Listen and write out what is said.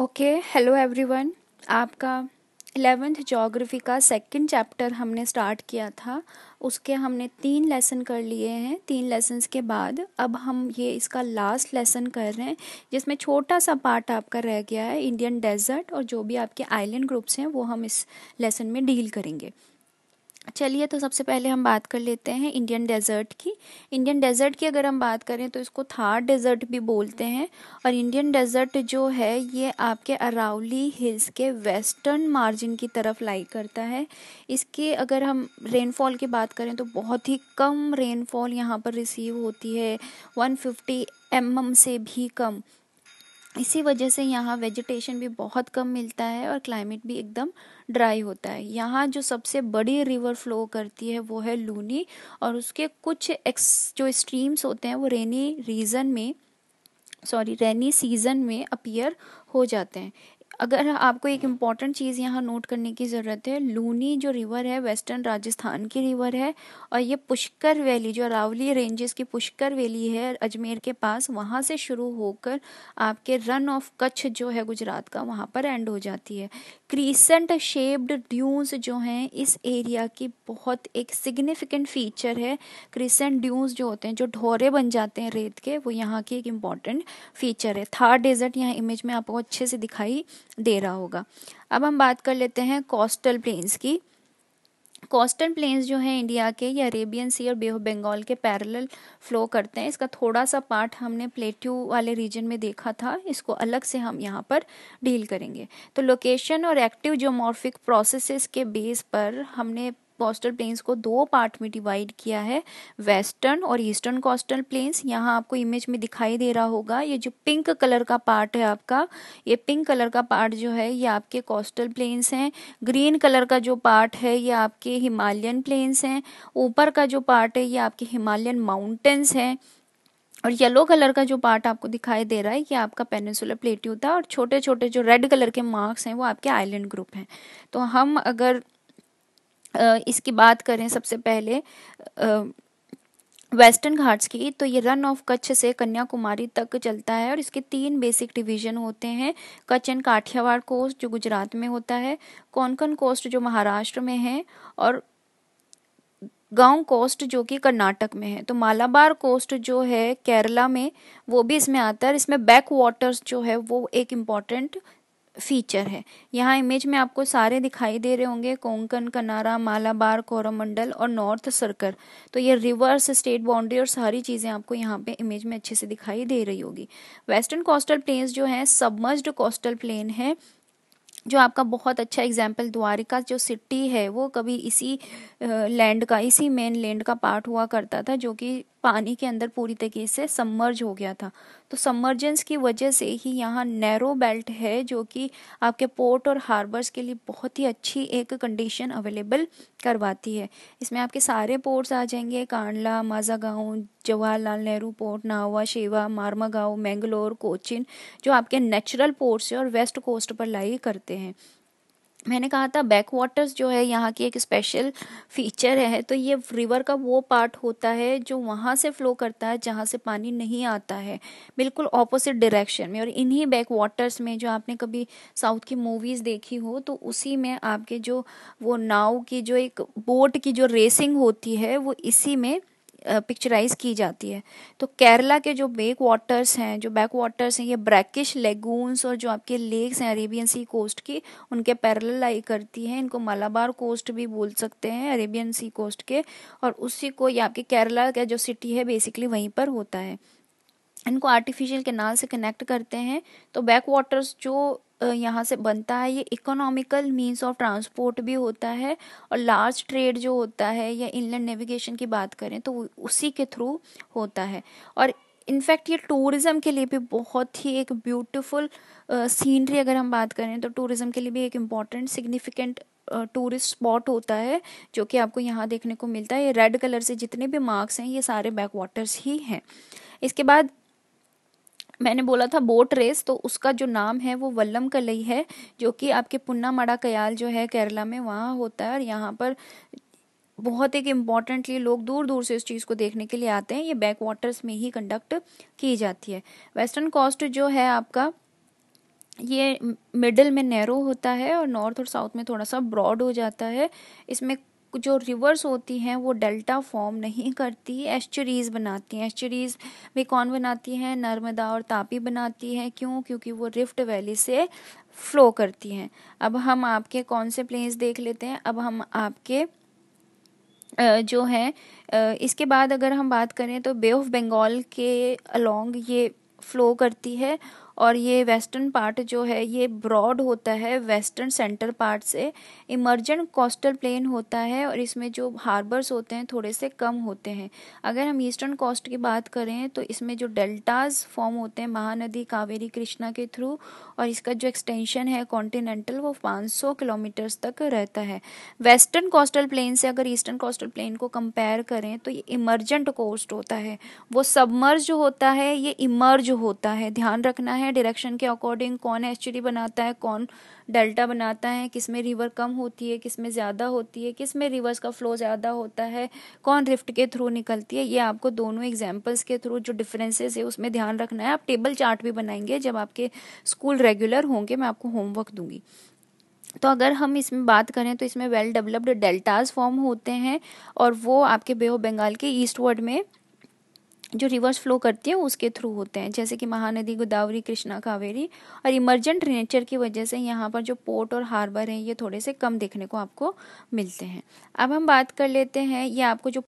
okay hello everyone आपका eleventh geography का second chapter हमने स्टार्ट किया था उसके हमने तीन लेसन कर लिए हैं तीन लेसन्स के बाद अब हम ये इसका लास्ट लेसन कर रहे हैं जिसमें छोटा सा पार्ट आपका रह गया है इंडियन डेजर्ट और जो भी आपके आइलैंड ग्रुप्स हैं वो हम इस लेसन में डील करेंगे चलिए तो सबसे पहले हम बात कर लेते हैं इंडियन डेजर्ट की इंडियन डेजर्ट की अगर हम बात करें तो इसको थार डेजर्ट भी बोलते हैं और इंडियन डेजर्ट जो है ये आपके अरावली हिल्स के वेस्टर्न मार्जिन की तरफ लाई करता है इसके अगर हम रेनफॉल की बात करें तो बहुत ही कम रेनफॉल यहाँ पर रिसीव होती है 150 एम mm से भी कम इसी वजह से यहाँ वेजिटेशन भी बहुत कम मिलता है और क्लाइमेट भी एकदम ड्राई होता है यहाँ जो सबसे बड़ी रिवर फ्लो करती है वो है लूनी और उसके कुछ एक्स जो स्ट्रीम्स होते हैं वो रेनी रीजन में सॉरी रेनी सीजन में अपीयर हो जाते हैं अगर आपको एक इम्पॉर्टेंट चीज़ यहाँ नोट करने की ज़रूरत है लूनी जो रिवर है वेस्टर्न राजस्थान की रिवर है और ये पुष्कर वैली जो अरावली रेंजेस की पुष्कर वैली है अजमेर के पास वहाँ से शुरू होकर आपके रन ऑफ कच्छ जो है गुजरात का वहाँ पर एंड हो जाती है क्रीसेंट शेप्ड ड्यूज जो हैं इस एरिया की बहुत एक सिग्निफिकेंट फीचर है क्रीसेंट ड्यूज जो होते हैं जो ढोरे बन जाते हैं रेत के वो यहाँ की एक इम्पॉर्टेंट फीचर है थार डेजर्ट यहाँ इमेज में आपको अच्छे से दिखाई दे रहा होगा अब हम बात कर लेते हैं कोस्टल प्लेन्स की कोस्टल प्लेन्स जो हैं इंडिया के या अरेबियन सी और बे बंगाल के पैरेलल फ्लो करते हैं इसका थोड़ा सा पार्ट हमने प्लेट्यू वाले रीजन में देखा था इसको अलग से हम यहाँ पर डील करेंगे तो लोकेशन और एक्टिव जोमॉर्फिक प्रोसेसेस के बेस पर हमने कोस्टल प्लेन्स को दो पार्ट में डिवाइड किया है वेस्टर्न और ईस्टर्न कोस्टल प्लेन्स यहाँ आपको इमेज में दिखाई दे रहा होगा ये जो पिंक कलर का पार्ट है आपका ये पिंक कलर का पार्ट जो है ये आपके कोस्टल प्लेन्स हैं ग्रीन कलर का जो पार्ट है ये आपके हिमालयन प्लेन्स हैं ऊपर का जो पार्ट है ये आपके हिमालयन माउंटेन्स हैं और येलो कलर का जो पार्ट आपको दिखाई दे रहा है ये आपका पेनिसुलर प्लेट्यू था और छोटे छोटे जो रेड कलर के मार्क्स हैं वो आपके आइलैंड ग्रुप हैं तो हम अगर इसकी बात करें सबसे पहले वेस्टर्न घाट्स की तो ये रन ऑफ कच्छ से कन्याकुमारी तक चलता है और इसके तीन बेसिक डिवीजन होते हैं कच्छ एंड काठियावाड़ कोस्ट जो गुजरात में होता है कौनकन कोस्ट जो महाराष्ट्र में है और गांव कोस्ट जो कि कर्नाटक में है तो मालाबार कोस्ट जो है केरला में वो भी इसमें आता है इसमें बैक वाटर्स जो है वो एक इम्पॉर्टेंट फीचर है यहाँ इमेज में आपको सारे दिखाई दे रहे होंगे कोंकण कनारा मालाबार कोरमंडल और नॉर्थ सर्कल तो ये रिवर्स स्टेट बाउंड्री और सारी चीज़ें आपको यहाँ पे इमेज में अच्छे से दिखाई दे रही होगी वेस्टर्न कोस्टल प्लेन्स जो हैं सबमर्ज्ड कोस्टल प्लेन है जो आपका बहुत अच्छा एग्जाम्पल द्वारिका जो सिटी है वो कभी इसी लैंड का इसी मेन लैंड का पार्ट हुआ करता था जो कि पानी के अंदर पूरी तरीके से सम्मर्ज हो गया था तो सम्मर्जेंस की वजह से ही यहाँ नैरो बेल्ट है जो कि आपके पोर्ट और हार्बर्स के लिए बहुत ही अच्छी एक कंडीशन अवेलेबल करवाती है इसमें आपके सारे पोर्ट्स आ जाएंगे कांडला माजागांव जवाहरलाल नेहरू पोर्ट नावा शेवा मार्मागांव मैंगलोर कोचिन जो आपके नेचुरल पोर्ट्स और वेस्ट कोस्ट पर लाई करते हैं मैंने कहा था बैक वाटर्स जो है यहाँ की एक स्पेशल फीचर है तो ये रिवर का वो पार्ट होता है जो वहाँ से फ्लो करता है जहाँ से पानी नहीं आता है बिल्कुल ऑपोजिट डायरेक्शन में और इन्हीं बैक वाटर्स में जो आपने कभी साउथ की मूवीज़ देखी हो तो उसी में आपके जो वो नाव की जो एक बोट की जो रेसिंग होती है वो इसी में पिक्चराइज की जाती है तो केरला के जो बेक वाटर्स हैं जो बैक वाटर्स हैं ये ब्रैकिश लेगून्स और जो आपके लेक्स हैं अरेबियन सी कोस्ट की उनके पैरल लाई करती हैं इनको मलाबार कोस्ट भी बोल सकते हैं अरेबियन सी कोस्ट के और उसी को ये आपके केरला का के जो सिटी है बेसिकली वहीं पर होता है इनको आर्टिफिशियल कैनाल से कनेक्ट करते हैं तो बैक वाटर्स जो यहाँ से बनता है ये इकोनॉमिकल मीन्स ऑफ ट्रांसपोर्ट भी होता है और लार्ज ट्रेड जो होता है या इनलैंड नेविगेशन की बात करें तो उसी के थ्रू होता है और इनफैक्ट ये टूरिज़म के लिए भी बहुत ही एक ब्यूटीफुल सीनरी अगर हम बात करें तो टूरिज्म के लिए भी एक इम्पॉर्टेंट सिग्निफिकेंट टूरिस्ट स्पॉट होता है जो कि आपको यहाँ देखने को मिलता है ये रेड कलर से जितने भी मार्क्स हैं ये सारे बैक वाटर्स ही हैं इसके बाद मैंने बोला था बोट रेस तो उसका जो नाम है वो वल्लम कलई है जो कि आपके पुन्ना मड़ा कयाल जो है केरला में वहाँ होता है और यहाँ पर बहुत एक इम्पॉर्टेंटली लोग दूर दूर से इस चीज़ को देखने के लिए आते हैं ये बैक वाटर्स में ही कंडक्ट की जाती है वेस्टर्न कॉस्ट जो है आपका ये मिडल में नैरो होता है और नॉर्थ और साउथ में थोड़ा सा ब्रॉड हो जाता है इसमें जो रिवर्स होती हैं वो डेल्टा फॉर्म नहीं करती एस्चरीज बनाती हैं एस्चरीज भी कौन बनाती हैं नर्मदा और तापी बनाती हैं क्यों क्योंकि वो रिफ्ट वैली से फ्लो करती हैं अब हम आपके कौन से प्लेन्स देख लेते हैं अब हम आपके जो है इसके बाद अगर हम बात करें तो बे ऑफ बंगाल के अलोंग ये फ्लो करती है और ये वेस्टर्न पार्ट जो है ये ब्रॉड होता है वेस्टर्न सेंटर पार्ट से इमर्जेंट कोस्टल प्लेन होता है और इसमें जो हार्बर्स होते हैं थोड़े से कम होते हैं अगर हम ईस्टर्न कोस्ट की बात करें तो इसमें जो डेल्टाज फॉर्म होते हैं महानदी कावेरी कृष्णा के थ्रू और इसका जो एक्सटेंशन है कॉन्टिनेंटल वो सौ किलोमीटर्स तक रहता है वेस्टर्न कोस्टल प्लेन से अगर ईस्टर्न कोस्टल प्लेन को कंपेयर करें तो ये इमर्जेंट कोस्ट होता है वो सबमर्ज होता है ये इमर्ज होता है ध्यान रखना है है डायरेक्शन के अकॉर्डिंग कौन एस्चुरी बनाता है कौन डेल्टा बनाता है किस में रिवर कम होती है किस में ज़्यादा होती है किस में रिवर्स का फ्लो ज़्यादा होता है कौन रिफ्ट के थ्रू निकलती है ये आपको दोनों एग्जाम्पल्स के थ्रू जो डिफरेंसेज है उसमें ध्यान रखना है आप टेबल चार्ट भी बनाएंगे जब आपके स्कूल रेगुलर होंगे मैं आपको होमवर्क दूंगी तो अगर हम इसमें बात करें तो इसमें वेल डेवलप्ड डेल्टाज फॉर्म होते हैं और वो आपके बेहो बंगाल के ईस्ट वर्ड में जो रिवर्स फ्लो करती है उसके थ्रू होते हैं जैसे कि महानदी गोदावरी कृष्णा कावेरी और इमरजेंट नेचर की वजह से यहाँ पर जो पोर्ट और हार्बर हैं ये थोड़े से कम देखने को आपको मिलते हैं अब हम बात कर लेते हैं ये आपको जो